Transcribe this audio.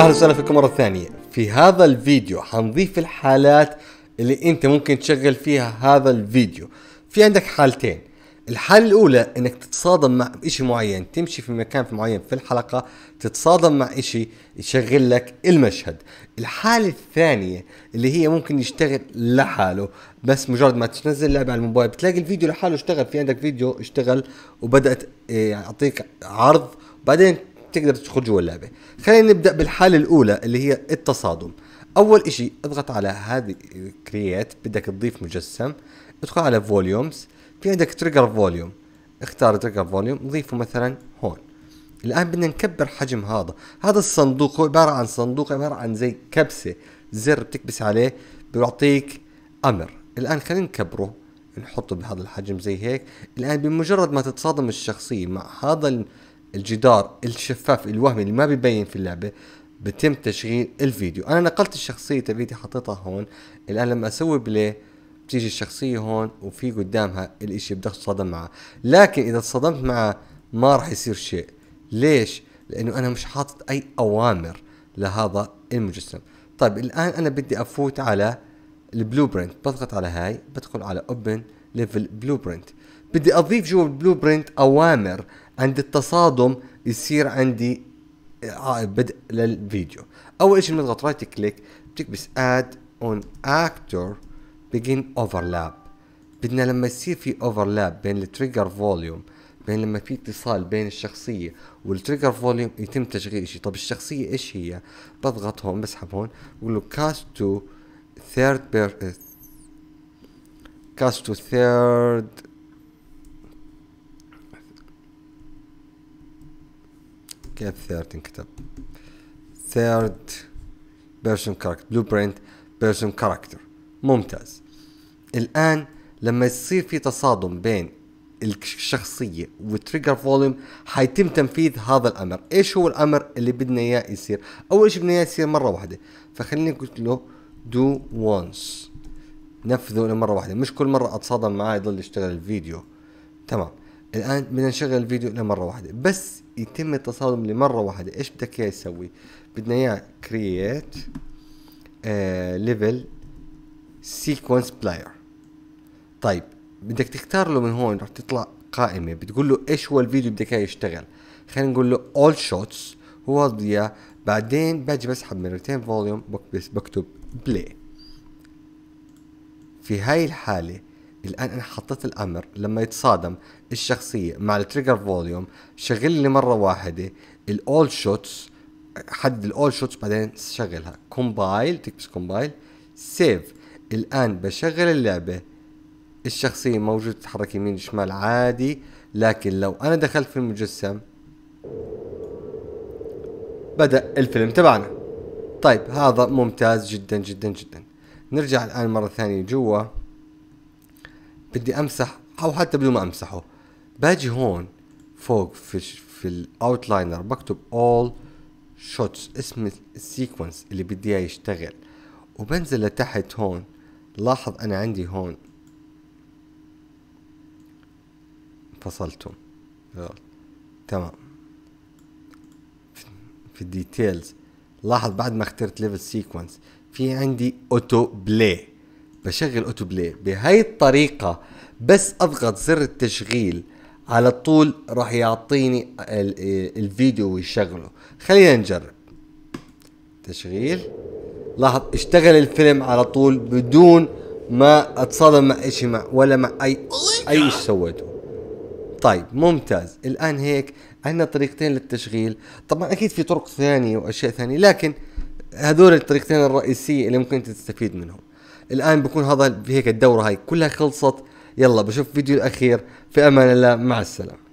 اهلا وسهلا فيكم مره ثانيه في هذا الفيديو حنضيف الحالات اللي انت ممكن تشغل فيها هذا الفيديو في عندك حالتين الحالة الأولى إنك تتصادم مع إشي معين، تمشي في مكان معين في الحلقة، تتصادم مع إشي يشغل لك المشهد. الحالة الثانية اللي هي ممكن يشتغل لحاله، بس مجرد ما تنزل لعبة على الموبايل بتلاقي الفيديو لحاله اشتغل، في عندك فيديو اشتغل وبدأت آه، يعطيك عرض، بعدين تقدر تدخل جوا اللعبه خلينا نبدا بالحاله الاولى اللي هي التصادم اول شيء اضغط على هذه كرييت بدك تضيف مجسم ادخل على فوليومز في عندك تريجر فوليوم اختار تريجر فوليوم ضيفه مثلا هون الان بدنا نكبر حجم هذا هذا الصندوق هو عباره عن صندوق عباره عن زي كبسه زر بتكبس عليه بيعطيك امر الان خلينا نكبره نحطه بهذا الحجم زي هيك الان بمجرد ما تتصادم الشخصيه مع هذا الجدار الشفاف الوهمي اللي ما بيبين في اللعبة بتم تشغيل الفيديو انا نقلت الشخصية تبعتي حطيتها هون الان لما اسوي بلاي بتيجي الشخصية هون وفي قدامها الاشي بدك تصطدم معه لكن اذا تصدمت معه ما راح يصير شيء ليش لانه انا مش حاطط اي اوامر لهذا المجسم طيب الان انا بدي افوت على البلو برنت بضغط على هاي بدخل على اوبن ليفل بلو برنت بدي اضيف جوا البلو برنت اوامر عند التصادم يصير عندي بدء للفيديو اول شيء بنضغط رايت كليك بتكبس اد اون اكتور بيجن اوفرلاب بدنا لما يصير في اوفرلاب بين التريجر فوليوم بين لما في اتصال بين الشخصية والتريجر فوليوم يتم تشغيل اشي طب الشخصية ايش هي بضغط هون بسحب هون بقول له كاست تو ثيرد بير كاست تو ثيرد كيف ثيرد انكتب ثيرد بيرسون كاركتر بلو برينت بيرسون كاركتر ممتاز الان لما يصير في تصادم بين الشخصية وتريجر فوليوم حيتم تنفيذ هذا الأمر إيش هو الأمر اللي بدنا إياه يصير أول شيء بدنا إياه يصير مرة واحدة فخليني قلت له دو وانس نفذه لمرة واحدة مش كل مرة أتصادم معاه يضل يشتغل الفيديو تمام الان بدنا نشغل الفيديو لمره واحده بس يتم التصادم لمره واحده ايش بدك اياه يسوي بدنا اياه كرييت ليفل سيكونس بلاير طيب بدك تختار له من هون رح تطلع قائمه بتقول له ايش هو الفيديو بدك اياه يشتغل خلينا نقول له اول شوتس هو اياه بعدين باجي بسحب مرتين فوليوم بكتب بلاي في هاي الحاله الان انا حطيت الامر لما يتصادم الشخصيه مع التريجر فوليوم شغل لي مره واحده الاول شوتس حدد الاول شوتس بعدين شغلها كومبايل تكبس كومبايل سيف الان بشغل اللعبه الشخصيه موجوده تتحرك يمين شمال عادي لكن لو انا دخلت في المجسم بدا الفيلم تبعنا طيب هذا ممتاز جدا جدا جدا نرجع الان مره ثانيه جوا بدي امسح او حتى بدون ما امسحه باجي هون فوق في في الاوتلاينر بكتب all shots اسم السيكونس اللي بدي اياه يشتغل وبنزل لتحت هون لاحظ انا عندي هون فصلتهم تمام في الديتيلز لاحظ بعد ما اخترت ليفل سيكونس في عندي اوتو بلاي بشغل اوتو بلاي بهي الطريقة بس اضغط زر التشغيل على طول راح يعطيني الفيديو ويشغله خلينا نجرب تشغيل لاحظ اشتغل الفيلم على طول بدون ما اتصادم مع اشي مع ولا مع اي اي سويته طيب ممتاز الان هيك عندنا طريقتين للتشغيل طبعا اكيد في طرق ثانيه واشياء ثانيه لكن هذول الطريقتين الرئيسيه اللي ممكن تستفيد منهم الان بكون هذا هيك الدوره هاي كلها خلصت يلا بشوف فيديو الاخير في امان الله مع السلامه